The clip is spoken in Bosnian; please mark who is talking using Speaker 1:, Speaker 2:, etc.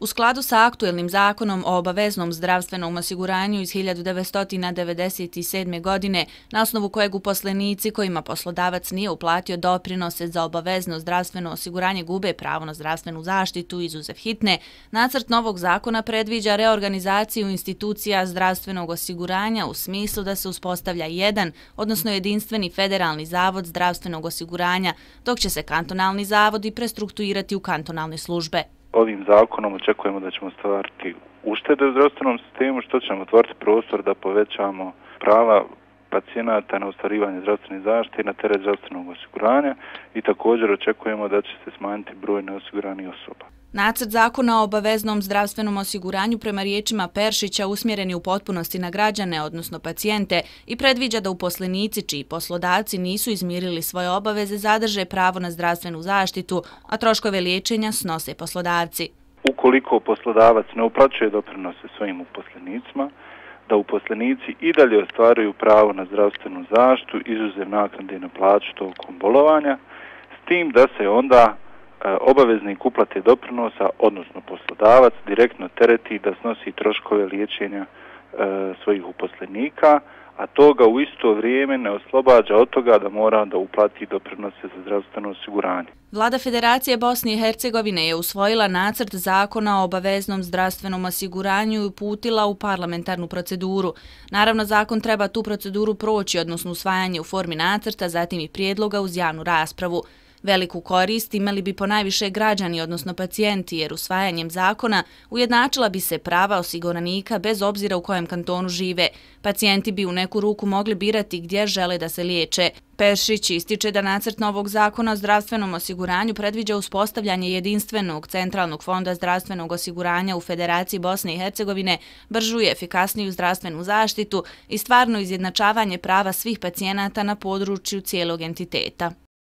Speaker 1: U skladu sa aktuelnim zakonom o obaveznom zdravstvenom osiguranju iz 1997. godine, na osnovu kojeg uposlenici kojima poslodavac nije uplatio doprinose za obavezno zdravstveno osiguranje gube pravo na zdravstvenu zaštitu izuzev hitne, nacrt novog zakona predviđa reorganizaciju institucija zdravstvenog osiguranja u smislu da se uspostavlja jedan, odnosno jedinstveni federalni zavod zdravstvenog osiguranja, dok će se kantonalni zavodi prestruktuirati u kantonalne službe
Speaker 2: ovim zakonom očekujemo da ćemo stvariti uštede u zdravstvenom sistemu, što ćemo otvoriti prostor da povećamo prava pacijenata na ostvarivanje zdravstvene zaštite na teret zdravstvenog osiguranja i također očekujemo da će se smanjiti broj neosiguranih osoba.
Speaker 1: Nacrt zakona o obaveznom zdravstvenom osiguranju prema riječima Peršića usmjereni u potpunosti na građane, odnosno pacijente, i predviđa da uposlenici čiji poslodavci nisu izmirili svoje obaveze zadrže pravo na zdravstvenu zaštitu, a troškove liječenja snose poslodavci.
Speaker 2: Ukoliko poslodavac ne uplaćuje doprinose svojim uposlenicima, da uposlenici i dalje ostvaraju pravo na zdravstvenu zaštitu izuzev naknade na plaću tokom bolovanja, s tim da se onda E, obaveznik uplate doprinosa, odnosno poslodavac, direktno tereti da snosi troškove liječenja e, svojih uposlenika, a to ga u isto vrijeme ne oslobađa od toga da mora da uplati doprinose za zdravstveno osiguranje.
Speaker 1: Vlada Federacije Bosne i Hercegovine je usvojila nacrt zakona o obaveznom zdravstvenom osiguranju i putila u parlamentarnu proceduru. Naravno, zakon treba tu proceduru proći, odnosno usvajanje u formi nacrta, zatim i prijedloga uz javnu raspravu. Veliku korist imali bi ponajviše građani, odnosno pacijenti, jer usvajanjem zakona ujednačila bi se prava osiguranika bez obzira u kojem kantonu žive. Pacijenti bi u neku ruku mogli birati gdje žele da se liječe. Peršić ističe da nacrt novog zakona o zdravstvenom osiguranju predviđa uspostavljanje jedinstvenog centralnog fonda zdravstvenog osiguranja u Federaciji Bosne i Hercegovine, bržu i efikasniju zdravstvenu zaštitu i stvarno izjednačavanje prava svih pacijenata na području cijelog entiteta.